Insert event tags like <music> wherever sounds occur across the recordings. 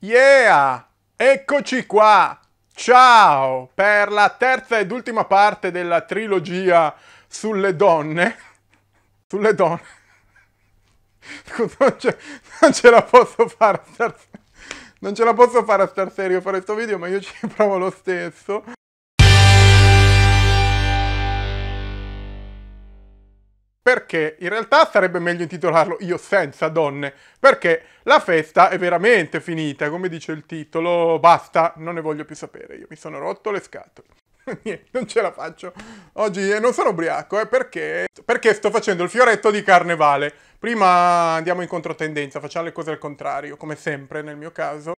Yeah! Eccoci qua! Ciao! Per la terza ed ultima parte della trilogia sulle donne. Sulle donne. Non ce, non ce la posso fare a star, non ce la posso fare a star serio fare questo video, ma io ci <laughs> provo lo stesso. perché in realtà sarebbe meglio intitolarlo Io senza donne, perché la festa è veramente finita, come dice il titolo, basta, non ne voglio più sapere, io mi sono rotto le scatole. <laughs> Niente, non ce la faccio. Oggi eh, non sono ubriaco, eh, perché? perché sto facendo il fioretto di carnevale. Prima andiamo in controtendenza, facciamo le cose al contrario, come sempre nel mio caso.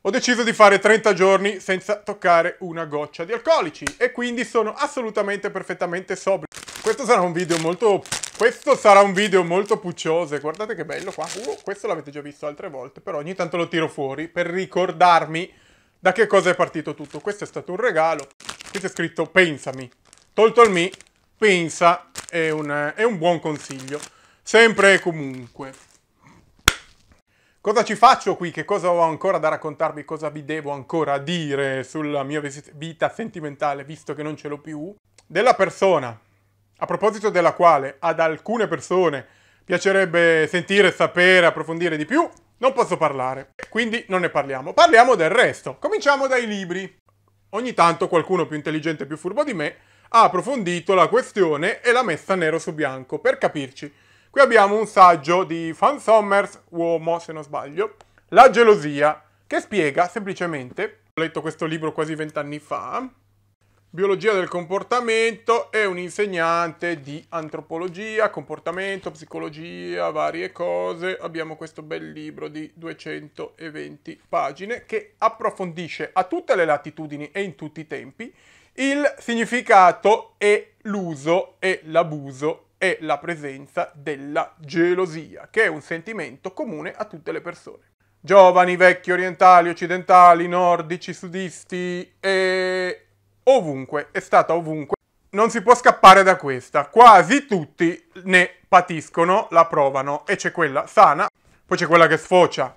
Ho deciso di fare 30 giorni senza toccare una goccia di alcolici e quindi sono assolutamente perfettamente sobrio. Questo sarà un video molto questo sarà un video molto puccioso, guardate che bello qua. Uh, questo l'avete già visto altre volte, però ogni tanto lo tiro fuori per ricordarmi da che cosa è partito tutto. Questo è stato un regalo. Qui c'è scritto pensami. Tolto il mi, pensa è un, è un buon consiglio. Sempre e comunque. Cosa ci faccio qui? Che cosa ho ancora da raccontarvi? Cosa vi devo ancora dire sulla mia vita sentimentale, visto che non ce l'ho più? Della persona a proposito della quale ad alcune persone piacerebbe sentire, sapere, approfondire di più, non posso parlare. Quindi non ne parliamo. Parliamo del resto. Cominciamo dai libri. Ogni tanto qualcuno più intelligente e più furbo di me ha approfondito la questione e l'ha messa nero su bianco, per capirci. Qui abbiamo un saggio di Fan Sommers, uomo se non sbaglio, La gelosia, che spiega semplicemente, ho letto questo libro quasi vent'anni fa, biologia del comportamento e un insegnante di antropologia, comportamento, psicologia, varie cose. Abbiamo questo bel libro di 220 pagine che approfondisce a tutte le latitudini e in tutti i tempi il significato e l'uso e l'abuso e la presenza della gelosia, che è un sentimento comune a tutte le persone giovani, vecchi, orientali, occidentali, nordici, sudisti e ovunque, è stata ovunque. Non si può scappare da questa, quasi tutti ne patiscono, la provano e c'è quella sana, poi c'è quella che sfocia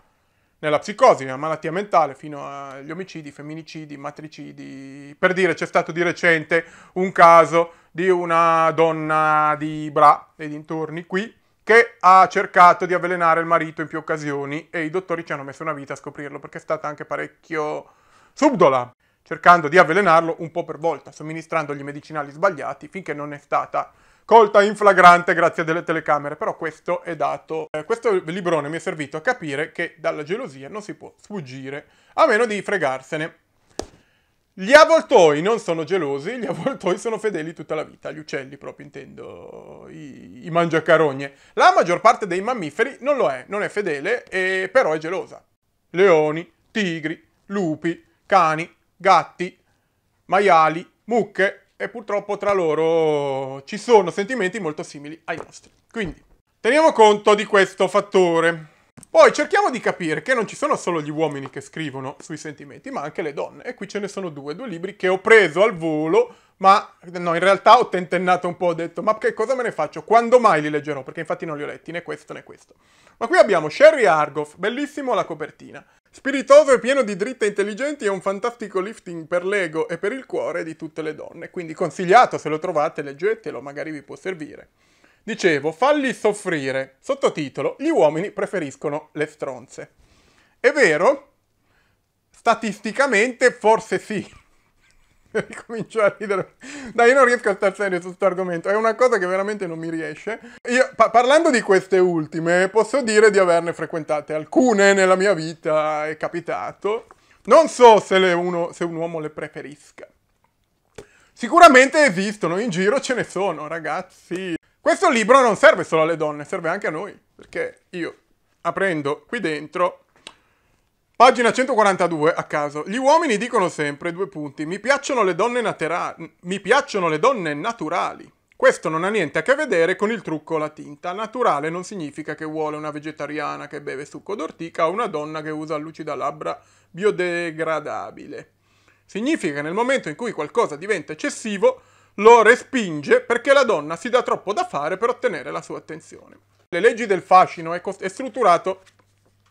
nella psicosi, nella malattia mentale, fino agli omicidi, femminicidi, matricidi. Per dire, c'è stato di recente un caso di una donna di Bra e dintorni qui che ha cercato di avvelenare il marito in più occasioni e i dottori ci hanno messo una vita a scoprirlo perché è stata anche parecchio subdola cercando di avvelenarlo un po' per volta, somministrandogli medicinali sbagliati finché non è stata colta in flagrante grazie a delle telecamere, però questo è dato. Eh, questo librone mi è servito a capire che dalla gelosia non si può sfuggire, a meno di fregarsene. Gli avvoltoi non sono gelosi, gli <laughs> avvoltoi sono fedeli tutta la vita, gli uccelli proprio intendo, i, i mangiacarogne. La maggior parte dei mammiferi non lo è, non è fedele, e, però è gelosa. Leoni, tigri, lupi, cani, gatti, maiali, mucche e purtroppo tra loro ci sono sentimenti molto simili ai nostri. Quindi teniamo conto di questo fattore. Poi cerchiamo di capire che non ci sono solo gli uomini che scrivono sui sentimenti, ma anche le donne. E qui ce ne sono due, due libri che ho preso al volo, ma no, in realtà ho tentennato un po', ho detto, ma che cosa me ne faccio? Quando mai li leggerò? Perché infatti non li ho letti, né questo né questo. Ma qui abbiamo Sherry Argoff, bellissimo la copertina. Spiritoso e pieno di dritte intelligenti è un fantastico lifting per l'ego e per il cuore di tutte le donne, quindi consigliato se lo trovate leggetelo, magari vi può servire. Dicevo, falli soffrire. Sottotitolo, gli uomini preferiscono le stronze. È vero? Statisticamente forse sì ricomincio <laughs> a ridere. Dai, io non riesco a star serio su questo argomento, è una cosa che veramente non mi riesce. Io, pa- parlando di queste ultime, posso dire di averne frequentate alcune nella mia vita, è capitato. Non so se, uno, se un uomo le preferisca. Sicuramente esistono, in giro ce ne sono, ragazzi. Questo libro non serve solo alle donne, serve anche a noi, perché io aprendo qui dentro Pagina 142, a caso. Gli uomini dicono sempre, due punti, mi piacciono le donne, natera- mi piacciono le donne naturali. Questo non ha niente a che vedere con il trucco o la tinta. Naturale non significa che vuole una vegetariana che beve succo d'ortica o una donna che usa lucida labbra biodegradabile. Significa che nel momento in cui qualcosa diventa eccessivo, lo respinge perché la donna si dà troppo da fare per ottenere la sua attenzione. Le leggi del fascino è, cost- è strutturato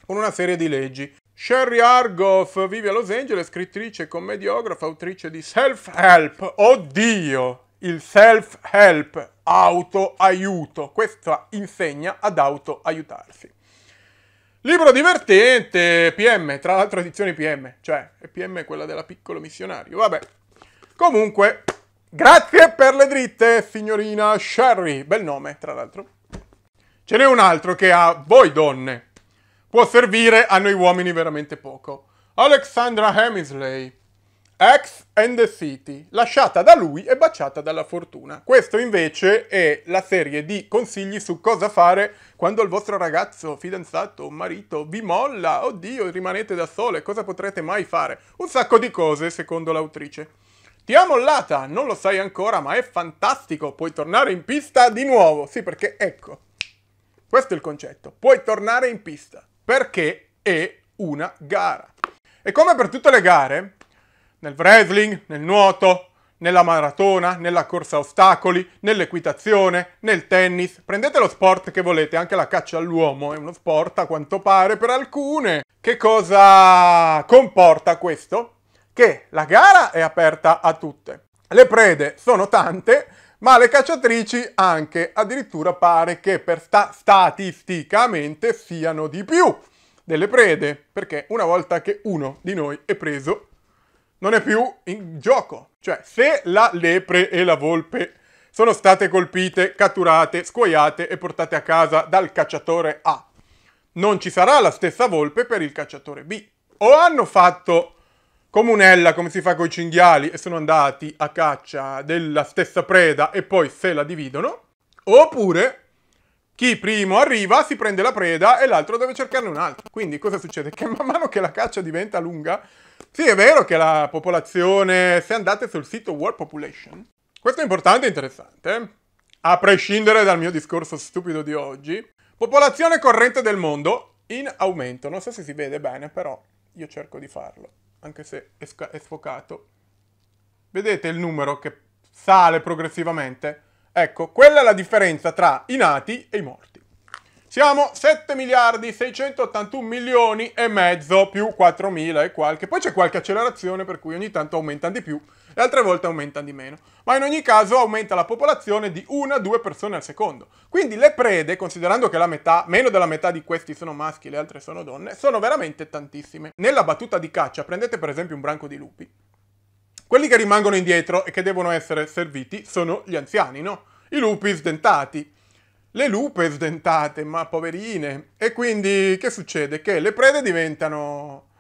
con una serie di leggi. Sherry Argoff vive a Los Angeles, scrittrice, commediografa, autrice di Self-Help. Oddio! Il self-help, autoaiuto. Questa insegna ad autoaiutarsi. Libro divertente, PM, tra l'altro edizione PM, cioè PM è quella della piccolo missionario, vabbè. Comunque, grazie per le dritte, signorina Sherry, bel nome, tra l'altro. Ce n'è un altro che ha voi donne, può servire a noi uomini veramente poco. Alexandra Hemisley, Ex and the City, lasciata da lui e baciata dalla fortuna. Questo invece è la serie di consigli su cosa fare quando il vostro ragazzo, fidanzato, marito vi molla, oddio, rimanete da sole, cosa potrete mai fare? Un sacco di cose, secondo l'autrice. Ti ha mollata, non lo sai ancora, ma è fantastico, puoi tornare in pista di nuovo. Sì, perché ecco, questo è il concetto, puoi tornare in pista perché è una gara. E come per tutte le gare, nel wrestling, nel nuoto, nella maratona, nella corsa a ostacoli, nell'equitazione, nel tennis. Prendete lo sport che volete, anche la caccia all'uomo è uno sport a quanto pare per alcune. Che cosa comporta questo? Che la gara è aperta a tutte. Le prede sono tante ma le cacciatrici anche, addirittura pare che per sta statisticamente siano di più delle prede, perché una volta che uno di noi è preso non è più in gioco. Cioè, se la lepre e la volpe sono state colpite, catturate, scuoiate e portate a casa dal cacciatore A, non ci sarà la stessa volpe per il cacciatore B. O hanno fatto Comunella, come si fa con i cinghiali, e sono andati a caccia della stessa preda e poi se la dividono. Oppure chi primo arriva si prende la preda e l'altro deve cercarne un'altra. Quindi cosa succede? Che man mano che la caccia diventa lunga, sì è vero che la popolazione, se andate sul sito World Population, questo è importante e interessante, a prescindere dal mio discorso stupido di oggi, popolazione corrente del mondo in aumento, non so se si vede bene però io cerco di farlo anche se è, è sfocato. Vedete il numero che sale progressivamente? Ecco, quella è la differenza tra i nati e i morti. Siamo 7 miliardi 681 milioni e mezzo più 4 mila e qualche. Poi c'è qualche accelerazione per cui ogni tanto aumentano di più e altre volte aumentano di meno. Ma in ogni caso aumenta la popolazione di una o due persone al secondo. Quindi le prede, considerando che la metà, meno della metà di questi sono maschi e le altre sono donne, sono veramente tantissime. Nella battuta di caccia prendete per esempio un branco di lupi. Quelli che rimangono indietro e che devono essere serviti sono gli anziani, no? I lupi sdentati le lupe sdentate, ma poverine. E quindi che succede? Che le prede diventano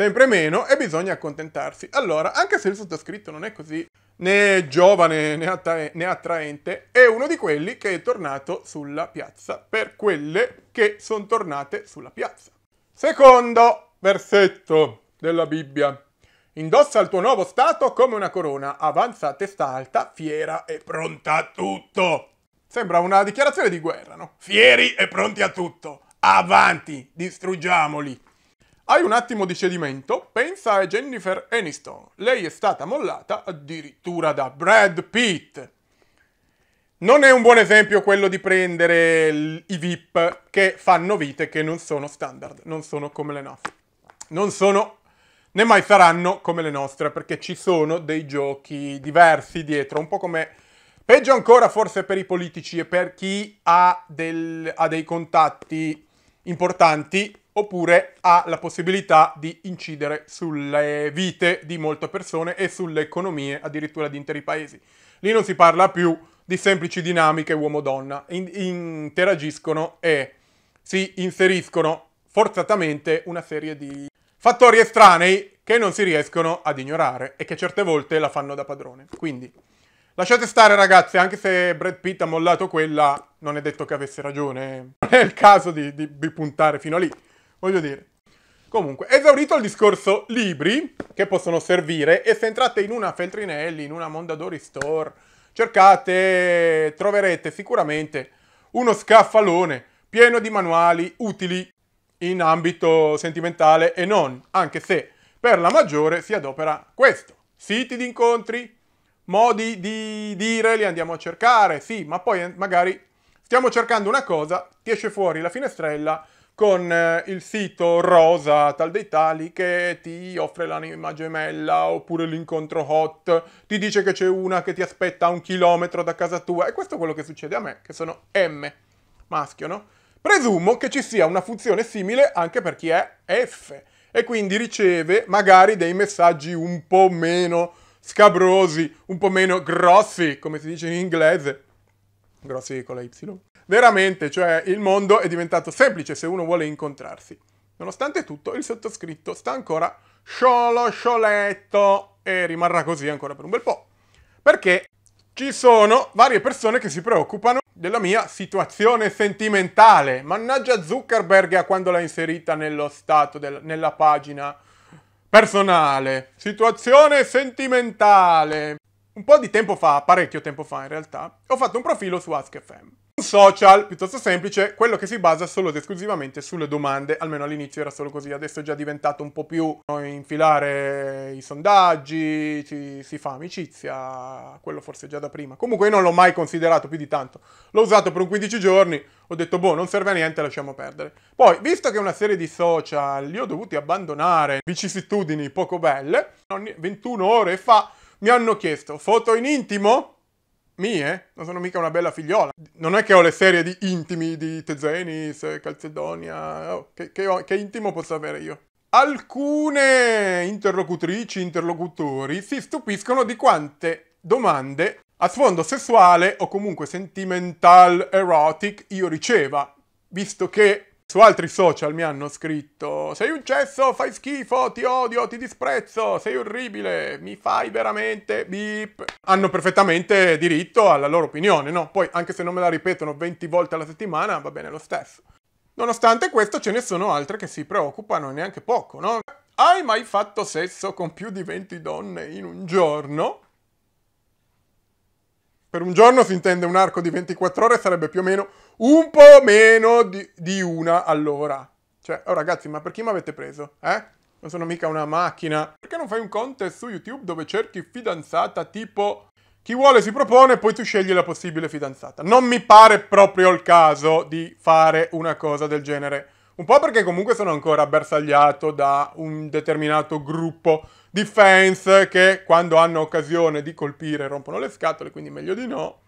sempre meno e bisogna accontentarsi. Allora, anche se il sottoscritto non è così né giovane né, attra- né, attraente, è uno di quelli che è tornato sulla piazza, per quelle che sono tornate sulla piazza. Secondo versetto della Bibbia. Indossa il tuo nuovo stato come una corona, avanza a testa alta, fiera e pronta a tutto. Sembra una dichiarazione di guerra, no? Fieri e pronti a tutto. Avanti, distruggiamoli. Hai un attimo di cedimento? Pensa a Jennifer Aniston. Lei è stata mollata addirittura da Brad Pitt. Non è un buon esempio quello di prendere i VIP che fanno vite che non sono standard, non sono come le nostre. Non sono né mai saranno come le nostre perché ci sono dei giochi diversi dietro, un po' come peggio ancora forse per i politici e per chi ha, del, ha dei contatti importanti oppure ha la possibilità di incidere sulle vite di molte persone e sulle economie addirittura di interi paesi. Lì non si parla più di semplici dinamiche uomo-donna, in- interagiscono e si inseriscono forzatamente una serie di fattori estranei che non si riescono ad ignorare e che certe volte la fanno da padrone. Quindi lasciate stare ragazze, anche se Brad Pitt ha mollato quella, non è detto che avesse ragione, non <laughs> è il caso di, di, di puntare fino a lì. Voglio dire. Comunque, esaurito il discorso libri che possono servire e se entrate in una Feltrinelli, in una Mondadori Store, cercate, troverete sicuramente uno scaffalone pieno di manuali utili in ambito sentimentale e non, anche se per la maggiore si adopera questo. Siti di incontri, modi di dire, li andiamo a cercare, sì, ma poi eh, magari stiamo cercando una cosa, ti esce fuori la finestrella con eh, il sito rosa tal dei tali che ti offre l'anima gemella oppure l'incontro hot, ti dice che c'è una che ti aspetta a un chilometro da casa tua e questo è quello che succede a me, che sono M, maschio, no? Presumo che ci sia una funzione simile anche per chi è F e quindi riceve magari dei messaggi un po' meno scabrosi, un po' meno grossi, come si dice in inglese, grossi con la Y Veramente, cioè il mondo è diventato semplice se uno vuole incontrarsi. Nonostante tutto, il sottoscritto sta ancora sciolo scioletto e rimarrà così ancora per un bel po'. Perché ci sono varie persone che si preoccupano della mia situazione sentimentale. Mannaggia Zuckerberg a quando l'ha inserita nello stato, del, nella pagina personale. Situazione sentimentale. Un po' di tempo fa, parecchio tempo fa in realtà, ho fatto un profilo su AskFM un social, piuttosto semplice, quello che si basa solo ed esclusivamente sulle domande, almeno all'inizio era solo così, adesso è già diventato un po' più no, infilare i sondaggi, ci, si fa amicizia, quello forse già da prima. Comunque io non l'ho mai considerato più di tanto, l'ho usato per un 15 giorni, ho detto boh, non serve a niente, lasciamo perdere. Poi, visto che una serie di social li ho dovuti abbandonare, vicissitudini poco belle, 21 ore fa mi hanno chiesto foto in intimo? Mie? Eh? Non sono mica una bella figliola. Non è che ho le serie di intimi di Tezenis, Calcedonia, Oh, che, che, che intimo posso avere io? Alcune interlocutrici, interlocutori si stupiscono di quante domande a sfondo sessuale o comunque sentimental erotic io riceva, visto che su altri social mi hanno scritto Sei un cesso, fai schifo, ti odio, ti disprezzo, sei orribile, mi fai veramente beep. Hanno perfettamente diritto alla loro opinione, no? Poi anche se non me la ripetono 20 volte alla settimana va bene lo stesso. Nonostante questo ce ne sono altre che si preoccupano neanche poco, no? Hai mai fatto sesso con più di 20 donne in un giorno? Per un giorno si intende un arco di 24 ore, sarebbe più o meno un po' meno di, di una all'ora. Cioè, oh ragazzi, ma per chi mi avete preso? Eh? Non sono mica una macchina. Perché non fai un contest su YouTube dove cerchi fidanzata tipo chi vuole si propone e poi tu scegli la possibile fidanzata? Non mi pare proprio il caso di fare una cosa del genere. Un po' perché comunque sono ancora bersagliato da un determinato gruppo di fans che quando hanno occasione di colpire rompono le scatole, quindi meglio di no.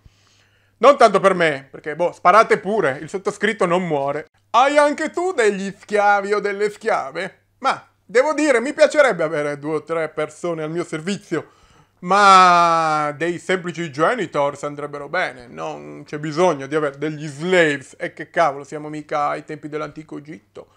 Non tanto per me, perché boh, sparate pure, il sottoscritto non muore. Hai anche tu degli schiavi o delle schiave? Ma devo dire, mi piacerebbe avere due o tre persone al mio servizio ma dei semplici genitors andrebbero bene, non c'è bisogno di avere degli slaves e che cavolo, siamo mica ai tempi dell'antico Egitto.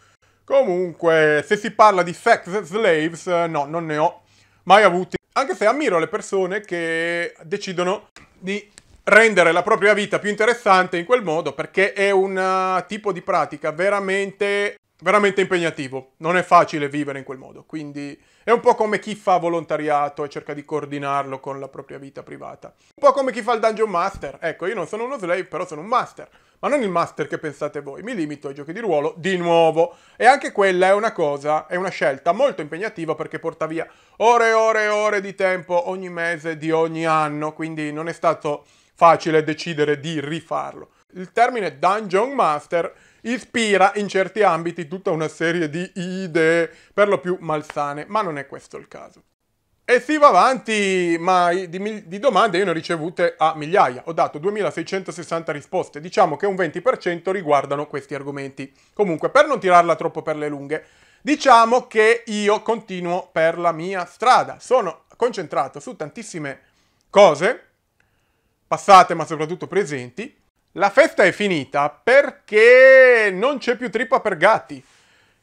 Comunque, se si parla di sex slaves, eh, no, non ne ho mai avuti, anche se ammiro le persone che decidono di rendere la propria vita più interessante in quel modo perché è un eh, tipo di pratica veramente veramente impegnativo, non è facile vivere in quel modo, quindi è un po' come chi fa volontariato e cerca di coordinarlo con la propria vita privata. Un po' come chi fa il dungeon master, ecco io non sono uno slave però sono un master, ma non il master che pensate voi, mi limito ai giochi di ruolo di nuovo e anche quella è una cosa, è una scelta molto impegnativa perché porta via ore e ore e ore di tempo ogni mese di ogni anno, quindi non è stato facile decidere di rifarlo. Il termine dungeon master ispira in certi ambiti tutta una serie di idee per lo più malsane, ma non è questo il caso. E si va avanti, ma di, di, domande io ne ho ricevute a migliaia, ho dato 2660 risposte, diciamo che un 20% riguardano questi argomenti. Comunque, per non tirarla troppo per le lunghe, diciamo che io continuo per la mia strada, sono concentrato su tantissime cose, passate ma soprattutto presenti, la festa è finita perché non c'è più trippa per gatti.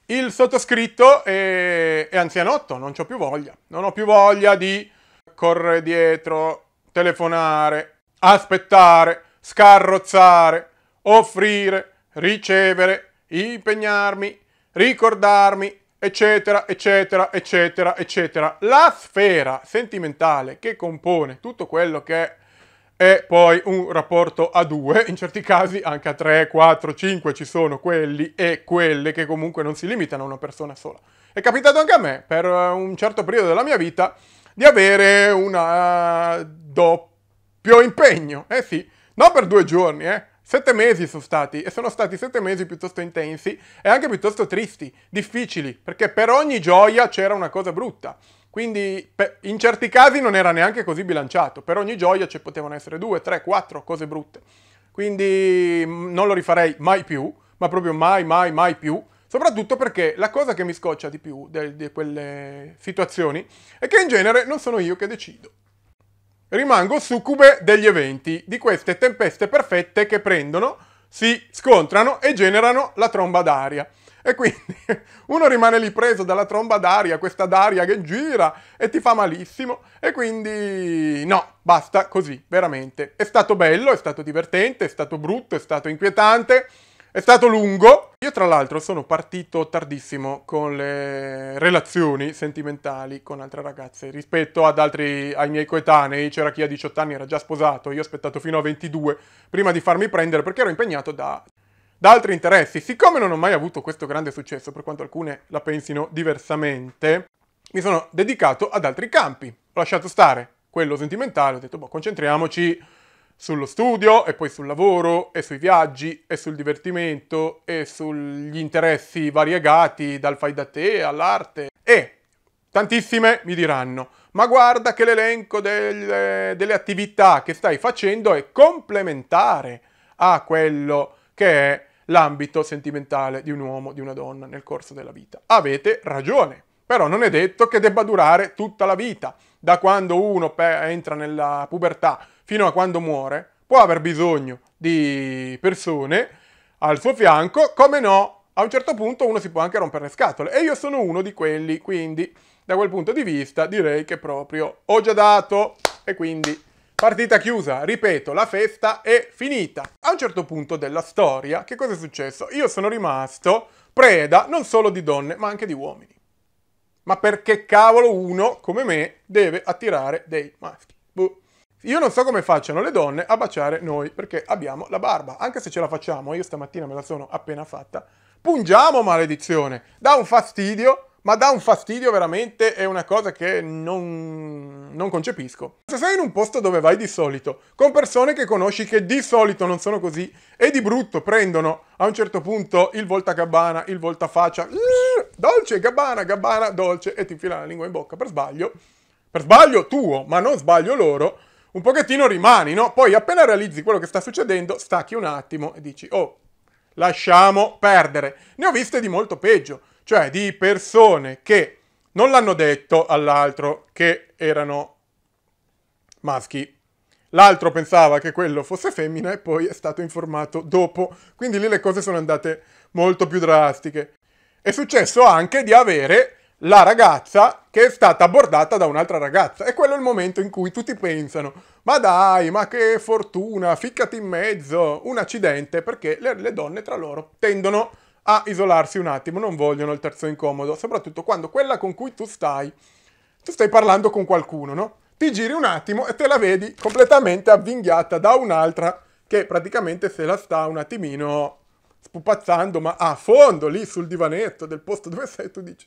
Il sottoscritto è, è anzianotto, non ho più voglia. Non ho più voglia di correre dietro, telefonare, aspettare, scarrozzare, offrire, ricevere, impegnarmi, ricordarmi, eccetera, eccetera, eccetera, eccetera. La sfera sentimentale che compone tutto quello che è e poi un rapporto a due, in certi casi anche a 3, 4, 5 ci sono quelli e quelle che comunque non si limitano a una persona sola. È capitato anche a me, per eh, un certo periodo della mia vita, di avere un eh, doppio impegno, eh sì, non per due giorni, eh, Sette mesi sono stati e sono stati sette mesi piuttosto intensi e anche piuttosto tristi, difficili, perché per ogni gioia c'era una cosa brutta. Quindi in certi casi non era neanche così bilanciato, per ogni gioia ci potevano essere due, tre, quattro cose brutte. Quindi mm, non lo rifarei mai più, ma proprio mai, mai, mai più. Soprattutto perché la cosa che mi scoccia di più di quelle situazioni è che in genere non sono io che decido. Rimango succube degli eventi, di queste tempeste perfette che prendono, si scontrano e generano la tromba d'aria. E quindi <laughs> uno rimane lì preso dalla tromba d'aria, questa d'aria che gira e ti fa malissimo. E quindi no, basta così, veramente. È stato bello, è stato divertente, è stato brutto, è stato inquietante, è stato lungo. Io tra l'altro sono partito tardissimo con le relazioni sentimentali con altre ragazze rispetto ad altri, ai miei coetanei. C'era chi a 18 anni era già sposato, io ho aspettato fino a 22 prima di farmi prendere perché ero impegnato da da altri interessi. Siccome non ho mai avuto questo grande successo, per quanto alcune la pensino diversamente, mi sono dedicato ad altri campi. Ho lasciato stare quello sentimentale, ho detto, boh, concentriamoci sullo studio e poi sul lavoro e sui viaggi e sul divertimento e sugli interessi variegati dal fai da te all'arte e tantissime mi diranno ma guarda che l'elenco delle, delle attività che stai facendo è complementare a quello che è l'ambito sentimentale di un uomo, di una donna nel corso della vita. Avete ragione, però non è detto che debba durare tutta la vita. Da quando uno entra nella pubertà fino a quando muore, può aver bisogno di persone al suo fianco, come no, a un certo punto uno si può anche rompere le scatole e io sono uno di quelli, quindi da quel punto di vista direi che proprio ho già dato e quindi Partita chiusa, ripeto, la festa è finita. A un certo punto della storia, che cosa è successo? Io sono rimasto preda non solo di donne, ma anche di uomini. Ma perché cavolo uno, come me, deve attirare dei maschi? Buh. Io non so come facciano le donne a baciare noi, perché abbiamo la barba. Anche se ce la facciamo, io stamattina me la sono appena fatta. Pungiamo, maledizione! Dà un fastidio ma dà un fastidio veramente, è una cosa che non, non, concepisco. Se sei in un posto dove vai di solito, con persone che conosci che di solito non sono così e di brutto prendono a un certo punto il volta gabbana, il volta faccia, dolce, gabbana, gabbana, dolce e ti infila la lingua in bocca per sbaglio, per sbaglio tuo, ma non sbaglio loro, un pochettino rimani, no? Poi appena realizzi quello che sta succedendo, stacchi un attimo e dici, oh, lasciamo perdere. Ne ho viste di molto peggio cioè di persone che non l'hanno detto all'altro che erano maschi. L'altro pensava che quello fosse femmina e poi è stato informato dopo, quindi lì le cose sono andate molto più drastiche. È successo anche di avere la ragazza che è stata abbordata da un'altra ragazza. E quello è il momento in cui tutti pensano, ma dai, ma che fortuna, ficcati in mezzo, un accidente, perché le, le donne tra loro tendono a a isolarsi un attimo, non vogliono il terzo incomodo, soprattutto quando quella con cui tu stai, tu stai parlando con qualcuno, no? Ti giri un attimo e te la vedi completamente avvinghiata da un'altra che praticamente se la sta un attimino spupazzando, ma a fondo lì sul divanetto del posto dove sei, tu dici,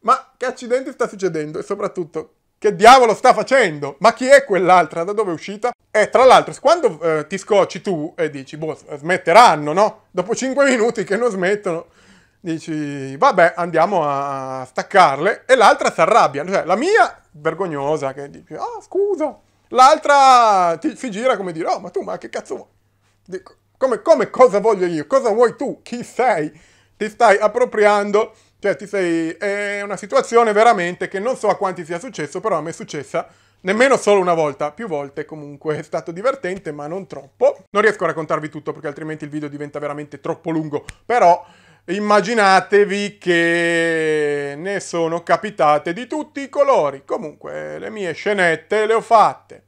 ma che accidenti sta succedendo? E soprattutto, che diavolo sta facendo? Ma chi è quell'altra? Da dove è uscita? E tra l'altro, quando eh, ti scocci tu e dici, boh, smetteranno, no? Dopo 5 minuti che non smettono, dici, vabbè, andiamo a staccarle. E l'altra si arrabbia. Cioè, la mia, vergognosa, che dici, ah, oh, scusa. L'altra ti si gira come dire, oh, ma tu, ma che cazzo vuoi? Dico, come, come cosa voglio io? Cosa vuoi tu? Chi sei? Ti stai appropriando cioè, ti sei... è una situazione veramente che non so a quanti sia successo, però a me è successa nemmeno solo una volta, più volte comunque è stato divertente, ma non troppo. Non riesco a raccontarvi tutto perché altrimenti il video diventa veramente troppo lungo, però immaginatevi che ne sono capitate di tutti i colori. Comunque le mie scenette le ho fatte,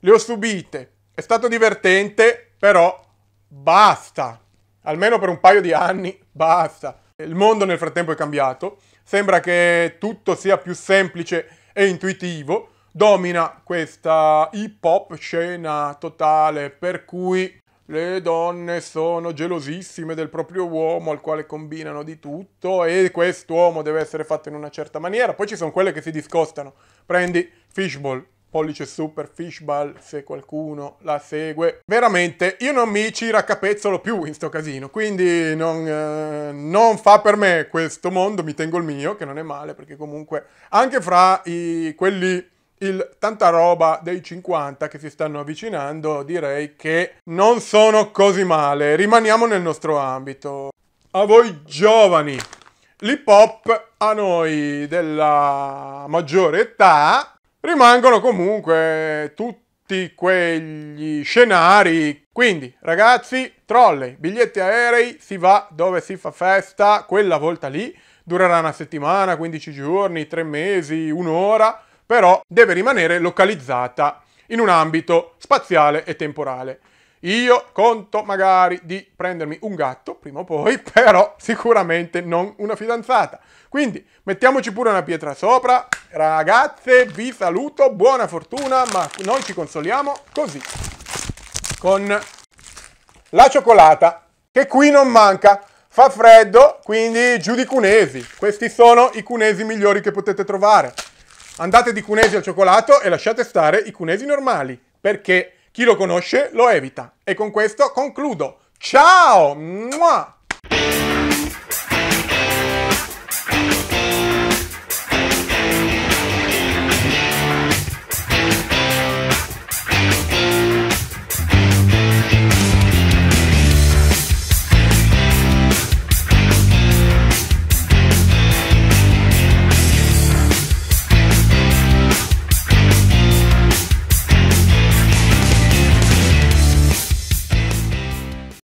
le ho subite. È stato divertente, però basta. Almeno per un paio di anni, basta. Il mondo nel frattempo è cambiato, sembra che tutto sia più semplice e intuitivo, domina questa hip hop scena totale per cui le donne sono gelosissime del proprio uomo al quale combinano di tutto e quest'uomo deve essere fatto in una certa maniera. Poi ci sono quelle che si discostano. Prendi Fishbowl, pollice super fishball se qualcuno la segue. Veramente, io non mi ci raccapezzolo più in sto casino, quindi non, eh, non, fa per me questo mondo, mi tengo il mio, che non è male, perché comunque anche fra i, quelli... Il, tanta roba dei 50 che si stanno avvicinando direi che non sono così male rimaniamo nel nostro ambito a voi giovani l'hip hop a noi della maggiore età rimangono comunque tutti quegli scenari. Quindi ragazzi, trolley, biglietti aerei, si va dove si fa festa, quella volta lì durerà una settimana, 15 giorni, 3 mesi, un'ora, però deve rimanere localizzata in un ambito spaziale e temporale. Io conto magari di prendermi un gatto, prima o poi, <laughs> però sicuramente non una fidanzata. Quindi mettiamoci pure una pietra sopra. Ragazze, vi saluto, buona fortuna, ma noi ci consoliamo così. Con la cioccolata, che qui non manca. Fa freddo, quindi giù di cunesi. Questi sono i cunesi migliori che potete trovare. Andate di cunesi al cioccolato e lasciate stare i cunesi normali, perché chi lo conosce lo evita. E con questo concludo. Ciao! Mua!